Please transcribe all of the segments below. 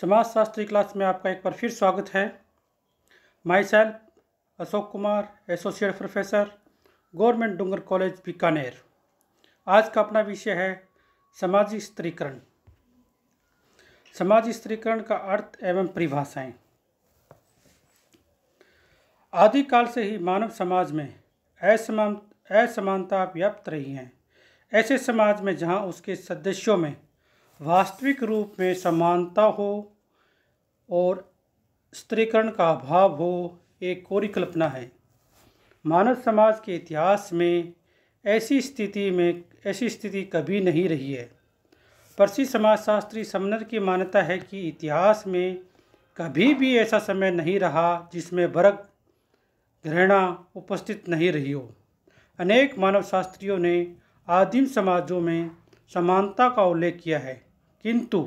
समाजशास्त्री क्लास में आपका एक बार फिर स्वागत है myself Ashok Kumar associate professor government Dungar college Bikaner आज का अपना विषय है सामाजिक स्त्रीकरण समाज स्त्रीकरण का अर्थ एवं परिभाषाएं आदिकाल से ही मानव समाज में असमान असमानता व्याप्त रही हैं ऐसे समाज में जहां उसके सदस्यों में वास्तविक रूप में समानता हो और स्त्रीकरण का अभाव हो एक कोरी कल्पना है मानव समाज के इतिहास में ऐसी स्थिति में ऐसी स्थिति कभी नहीं रही है पर्सी समाजशास्त्री समनर की मान्यता है कि इतिहास में कभी भी ऐसा समय नहीं रहा जिसमें वर्ग घृणा उपस्थित नहीं रही हो अनेक मानव शास्त्रियों ने आदिम समाजों में समानता का उल्लेख किया है किंतु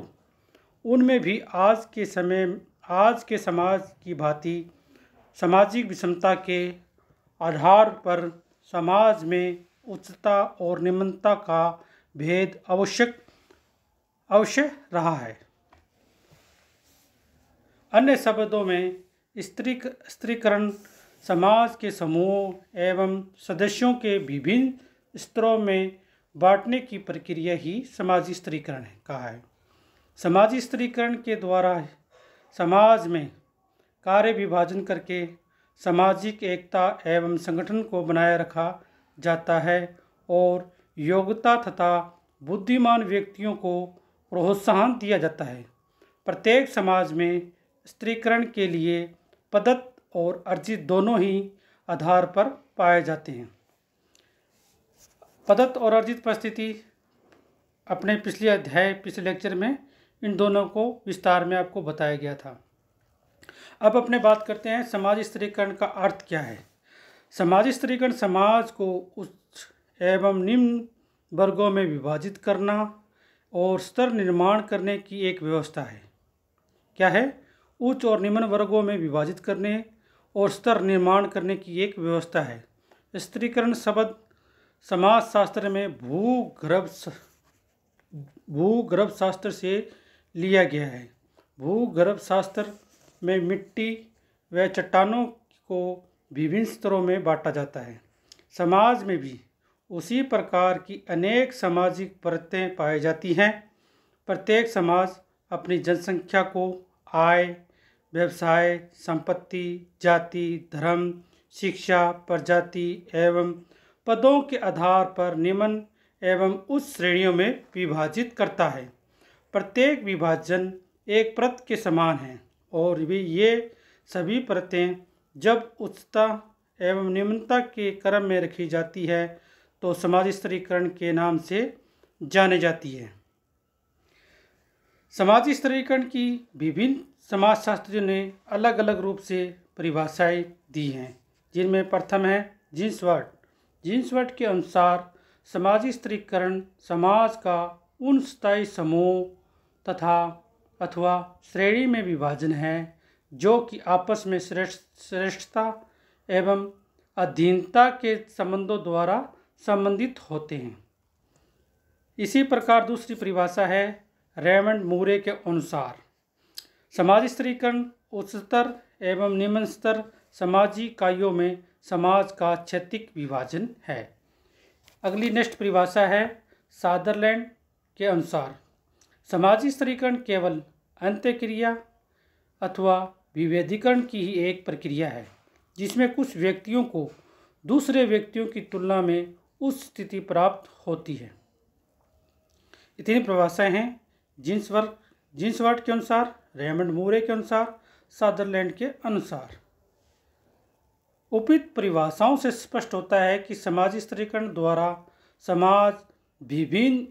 उनमें भी आज के समय आज के समाज की भांति सामाजिक विषमता के आधार पर समाज में उच्चता और निम्नता का भेद आवश्यक अवश्य रहा है अन्य शब्दों में स्त्री स्त्रीकरण समाज के समूह एवं सदस्यों के विभिन्न स्तरों में बांटने की प्रक्रिया ही सामाजिक स्त्रीकरण का है समाजी स्त्रीकरण के द्वारा समाज में कार्य विभाजन करके सामाजिक एकता एवं संगठन को बनाए रखा जाता है और योग्यता तथा बुद्धिमान व्यक्तियों को प्रोत्साहन दिया जाता है प्रत्येक समाज में स्त्रीकरण के लिए पदत और अर्जित दोनों ही आधार पर पाए जाते हैं पदत और अर्जित परिस्थिति अपने पिछले अध्याय पिछले लेक्चर में इन दोनों को विस्तार में आपको बताया गया था अब अपने बात करते हैं समाज स्त्रीकरण का अर्थ क्या है समाज स्त्रीकरण समाज को उच्च एवं निम्न वर्गों में विभाजित करना और स्तर निर्माण करने की एक व्यवस्था है क्या है उच्च और निम्न वर्गों में विभाजित करने और स्तर निर्माण करने की एक व्यवस्था है स्त्रीकरण शब्द समाजशास्त्र में भूगर्भ भूगर्भ शास्त्र से लिया गया है भूगर्भ शास्त्र में मिट्टी व चट्टानों को विभिन्न स्तरों में बांटा जाता है समाज में भी उसी प्रकार की अनेक सामाजिक परतें पाई जाती हैं प्रत्येक समाज अपनी जनसंख्या को आय व्यवसाय संपत्ति जाति धर्म शिक्षा प्रजाति एवं पदों के आधार पर निम्न एवं उच्च श्रेणियों में विभाजित करता है प्रत्येक विभाजन एक प्रत के समान है और भी ये सभी प्रतें जब उच्चता एवं निम्नता के क्रम में रखी जाती है तो समाज स्तरीकरण के नाम से जाने जाती है समाज स्तरीकरण की विभिन्न समाजशास्त्रियों ने अलग अलग रूप से परिभाषाएं दी हैं जिनमें प्रथम है जींसवर्ट जींसवर्ट के अनुसार समाज स्तरीकरण समाज का उन स्थायी समूह तथा अथवा श्रेणी में विभाजन है जो कि आपस में श्रेष्ठ श्रेष्ठता एवं अधीनता के संबंधों द्वारा संबंधित होते हैं इसी प्रकार दूसरी परिभाषा है रेमंड मूरे के अनुसार समाज स्त्रीकरण उच्चतर एवं निम्न स्तर समाजी इकाइयों में समाज का क्षैतिक विभाजन है अगली नेक्स्ट परिभाषा है सादरलैंड के अनुसार सामाजिक स्तरीकरण केवल अंत्यक्रिया अथवा विभेदीकरण की ही एक प्रक्रिया है जिसमें कुछ व्यक्तियों को दूसरे व्यक्तियों की तुलना में उस स्थिति प्राप्त होती है इतनी परिभाषाएँ हैं जिन्स वर्क जिन्स वर्ड के अनुसार रेमंड मूरे के अनुसार सादरलैंड के अनुसार उपित परिभाषाओं से स्पष्ट होता है कि समाज स्तरीकरण द्वारा समाज विभिन्न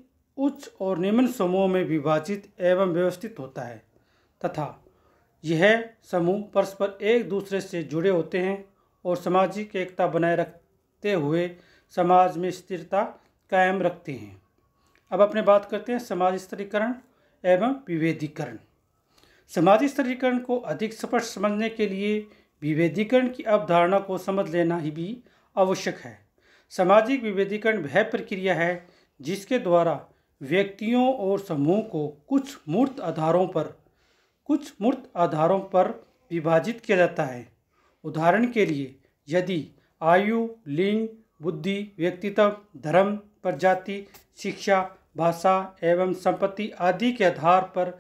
उच्च और निम्न समूह में विभाजित एवं व्यवस्थित होता है तथा यह समूह परस्पर एक दूसरे से जुड़े होते हैं और सामाजिक एकता बनाए रखते हुए समाज में स्थिरता कायम रखते हैं अब अपने बात करते हैं समाज स्तरीकरण एवं विभेदीकरण समाज स्तरीकरण को अधिक स्पष्ट समझने के लिए विभेदीकरण की अवधारणा को समझ लेना ही भी आवश्यक है सामाजिक विभेदीकरण वह प्रक्रिया है जिसके द्वारा व्यक्तियों और समूह को कुछ मूर्त आधारों पर कुछ मूर्त आधारों पर विभाजित किया जाता है उदाहरण के लिए यदि आयु लिंग बुद्धि व्यक्तित्व धर्म प्रजाति शिक्षा भाषा एवं संपत्ति आदि के आधार पर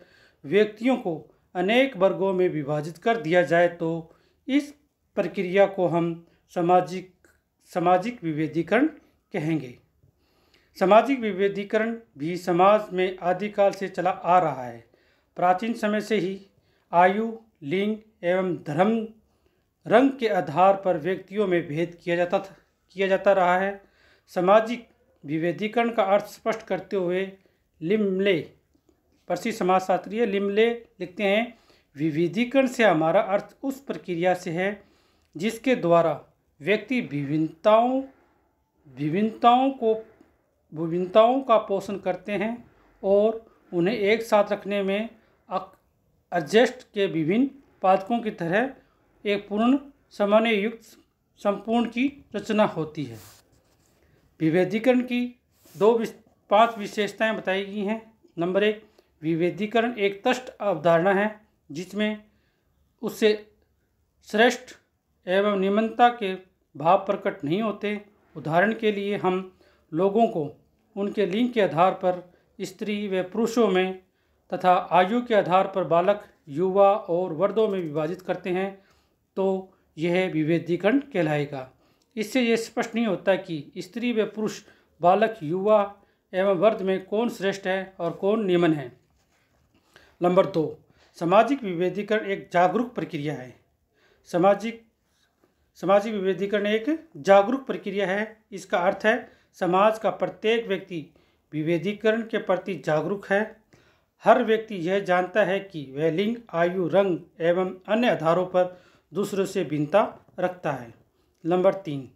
व्यक्तियों को अनेक वर्गों में विभाजित कर दिया जाए तो इस प्रक्रिया को हम सामाजिक सामाजिक विभेदीकरण कहेंगे सामाजिक विभेदीकरण भी समाज में आदिकाल से चला आ रहा है प्राचीन समय से ही आयु लिंग एवं धर्म रंग के आधार पर व्यक्तियों में भेद किया जाता था किया जाता रहा है सामाजिक विभेदीकरण का अर्थ स्पष्ट करते हुए लिमले परसी समाजशास्त्रीय लिमले लिखते हैं विविधीकरण से हमारा अर्थ उस प्रक्रिया से है जिसके द्वारा व्यक्ति विभिन्नताओं विभिन्नताओं को विभिन्नताओं का पोषण करते हैं और उन्हें एक साथ रखने में एडजस्ट के विभिन्न पादकों की तरह एक पूर्ण समन्वय युक्त संपूर्ण की रचना होती है विभेदीकरण की दो विश, पांच विशेषताएं बताई गई हैं नंबर एक विभेदीकरण एक तष्ट अवधारणा है जिसमें उससे श्रेष्ठ एवं निम्नता के भाव प्रकट नहीं होते उदाहरण के लिए हम लोगों को उनके लिंग के आधार पर स्त्री व पुरुषों में तथा आयु के आधार पर बालक युवा और वर्दों में विभाजित करते हैं तो यह विभेदीकरण कहलाएगा इससे यह स्पष्ट नहीं होता कि स्त्री व पुरुष बालक युवा एवं वर्द में कौन श्रेष्ठ है और कौन नियमन है नंबर दो सामाजिक विभेदीकरण एक जागरूक प्रक्रिया है सामाजिक सामाजिक विभेदीकरण एक जागरूक प्रक्रिया है इसका अर्थ है समाज का प्रत्येक व्यक्ति विभेदीकरण के प्रति जागरूक है हर व्यक्ति यह जानता है कि वह लिंग आयु रंग एवं अन्य आधारों पर दूसरों से भिन्नता रखता है नंबर तीन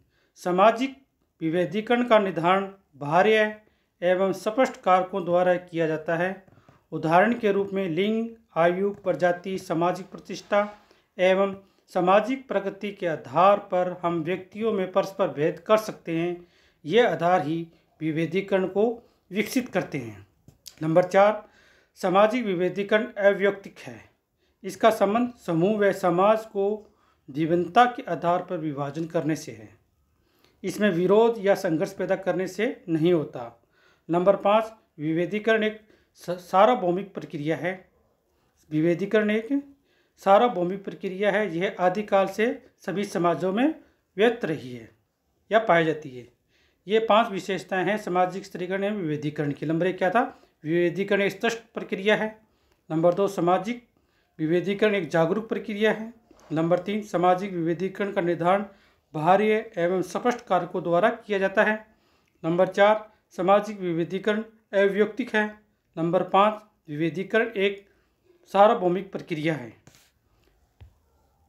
सामाजिक विभेदीकरण का निर्धारण बाह्य एवं स्पष्ट कारकों द्वारा किया जाता है उदाहरण के रूप में लिंग आयु प्रजाति सामाजिक प्रतिष्ठा एवं सामाजिक प्रगति के आधार पर हम व्यक्तियों में परस्पर भेद कर सकते हैं ये आधार ही विभेदीकरण को विकसित करते हैं नंबर चार सामाजिक विभेदीकरण अव्यक्तिक है इसका संबंध समूह व समाज को जीवनता के आधार पर विभाजन करने से है इसमें विरोध या संघर्ष पैदा करने से नहीं होता नंबर पाँच विभेदीकरण एक सार्वभौमिक प्रक्रिया है विभेदीकरण एक सार्वभौमिक प्रक्रिया है यह आदिकाल से सभी समाजों में व्यक्त रही है या पाई जाती है ये पांच विशेषताएं हैं सामाजिक स्त्रीकरण एवं विभेदीकरण की नंबर एक क्या था विवेदीकरण एक स्पष्ट प्रक्रिया है नंबर दो सामाजिक विवेदीकरण एक जागरूक प्रक्रिया है नंबर तीन सामाजिक विवेदीकरण का निर्धारण बाहरीय एवं स्पष्ट कारकों द्वारा किया जाता है नंबर चार सामाजिक विवेदीकरण अव्यक्तिक है नंबर पाँच विवेदीकरण एक सार्वभौमिक प्रक्रिया है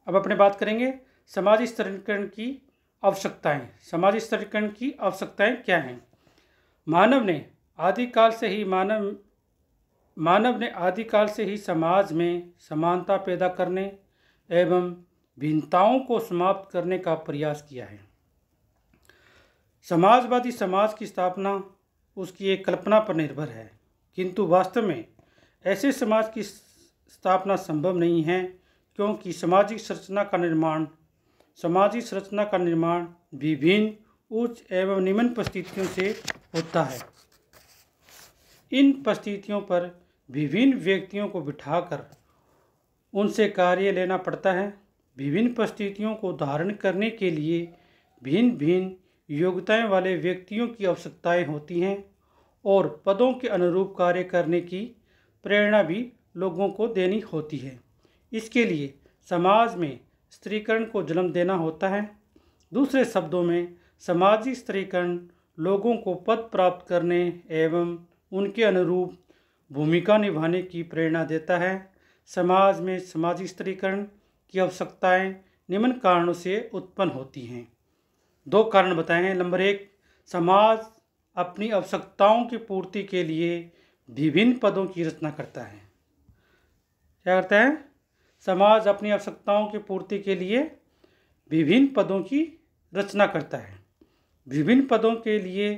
अब अपने बात करेंगे सामाजिक स्तरीकरण की आवश्यकताएं समाज स्तरीकरण की आवश्यकताएं क्या हैं मानव ने आदिकाल से ही मानव मानव ने आदिकाल से ही समाज में समानता पैदा करने एवं भिन्नताओं को समाप्त करने का प्रयास किया है समाजवादी समाज की स्थापना उसकी एक कल्पना पर निर्भर है किंतु वास्तव में ऐसे समाज की स्थापना संभव नहीं है क्योंकि सामाजिक संरचना का निर्माण सामाजिक संरचना का निर्माण विभिन्न उच्च एवं निम्न परिस्थितियों से होता है इन परिस्थितियों पर विभिन्न व्यक्तियों को बिठाकर उनसे कार्य लेना पड़ता है विभिन्न परिस्थितियों को धारण करने के लिए भिन्न भिन्न योग्यताएं वाले व्यक्तियों की आवश्यकताएं होती हैं और पदों के अनुरूप कार्य करने की प्रेरणा भी लोगों को देनी होती है इसके लिए समाज में स्त्रीकरण को जन्म देना होता है दूसरे शब्दों में सामाजिक स्त्रीकरण लोगों को पद प्राप्त करने एवं उनके अनुरूप भूमिका निभाने की प्रेरणा देता है समाज में सामाजिक स्त्रीकरण की आवश्यकताएं निम्न कारणों से उत्पन्न होती हैं दो कारण बताएं नंबर एक समाज अपनी आवश्यकताओं की पूर्ति के लिए विभिन्न पदों की रचना करता है क्या करता है समाज अपनी आवश्यकताओं की पूर्ति के लिए विभिन्न पदों की रचना करता है विभिन्न पदों के लिए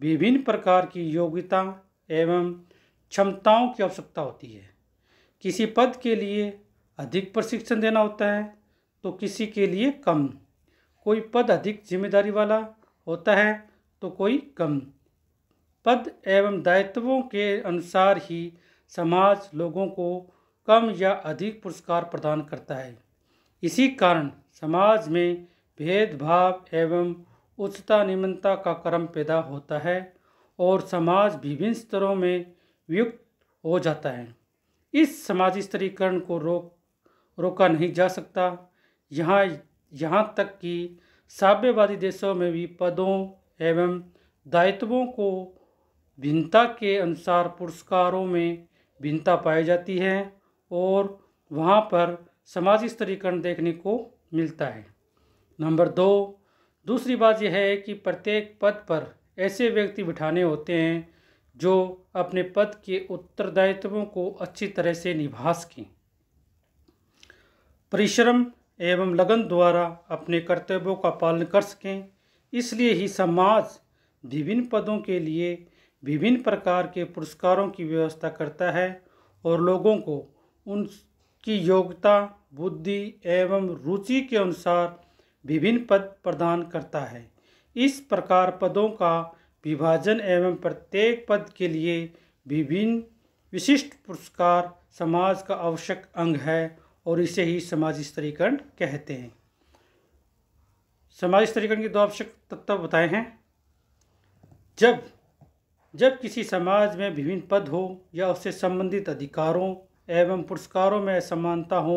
विभिन्न प्रकार की योग्यता एवं क्षमताओं की आवश्यकता होती है किसी पद के लिए अधिक प्रशिक्षण देना होता है तो किसी के लिए कम कोई पद अधिक जिम्मेदारी वाला होता है तो कोई कम पद एवं दायित्वों के अनुसार ही समाज लोगों को कम या अधिक पुरस्कार प्रदान करता है इसी कारण समाज में भेदभाव एवं उच्चता निम्नता का क्रम पैदा होता है और समाज विभिन्न स्तरों में व्युक्त हो जाता है इस समाज स्तरीकरण को रोक रोका नहीं जा सकता यहाँ यहाँ तक कि साम्यवादी देशों में भी पदों एवं दायित्वों को भिन्नता के अनुसार पुरस्कारों में भिन्नता पाई जाती है और वहाँ पर समाजी स्तरीकरण देखने को मिलता है नंबर दो दूसरी बात यह है कि प्रत्येक पद पर ऐसे व्यक्ति बिठाने होते हैं जो अपने पद के उत्तरदायित्वों को अच्छी तरह से निभा सकें परिश्रम एवं लगन द्वारा अपने कर्तव्यों का पालन कर सकें इसलिए ही समाज विभिन्न पदों के लिए विभिन्न प्रकार के पुरस्कारों की व्यवस्था करता है और लोगों को उनकी योग्यता बुद्धि एवं रुचि के अनुसार विभिन्न पद प्रदान करता है इस प्रकार पदों का विभाजन एवं प्रत्येक पद के लिए विभिन्न विशिष्ट पुरस्कार समाज का आवश्यक अंग है और इसे ही समाज स्तरीकरण कहते हैं समाज स्तरीकरण के दो आवश्यक तत्व बताए हैं जब जब किसी समाज में विभिन्न पद हो या उससे संबंधित अधिकारों एवं पुरस्कारों में समानता हो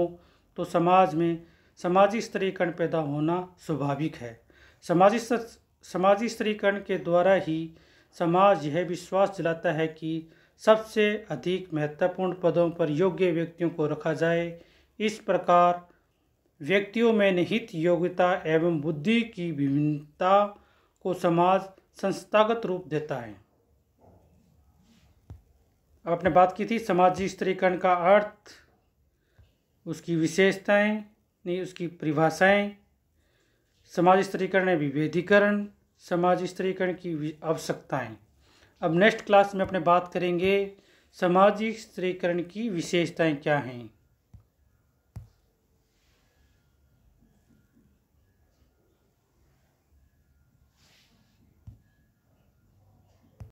तो समाज में सामाजिक स्तरीकरण पैदा होना स्वाभाविक है समाजी समाजी स्तरीकरण के द्वारा ही समाज यह विश्वास दिलाता है कि सबसे अधिक महत्वपूर्ण पदों पर योग्य व्यक्तियों को रखा जाए इस प्रकार व्यक्तियों में निहित योग्यता एवं बुद्धि की विभिन्नता को समाज संस्थागत रूप देता है आपने बात की थी सामाजिक स्त्रीकरण का अर्थ उसकी विशेषताएं नहीं उसकी परिभाषाएं समाज स्त्रीकरण है विभेदीकरण समाज स्त्रीकरण की आवश्यकताएं अब नेक्स्ट क्लास में अपने बात करेंगे सामाजिक स्त्रीकरण की विशेषताएं क्या हैं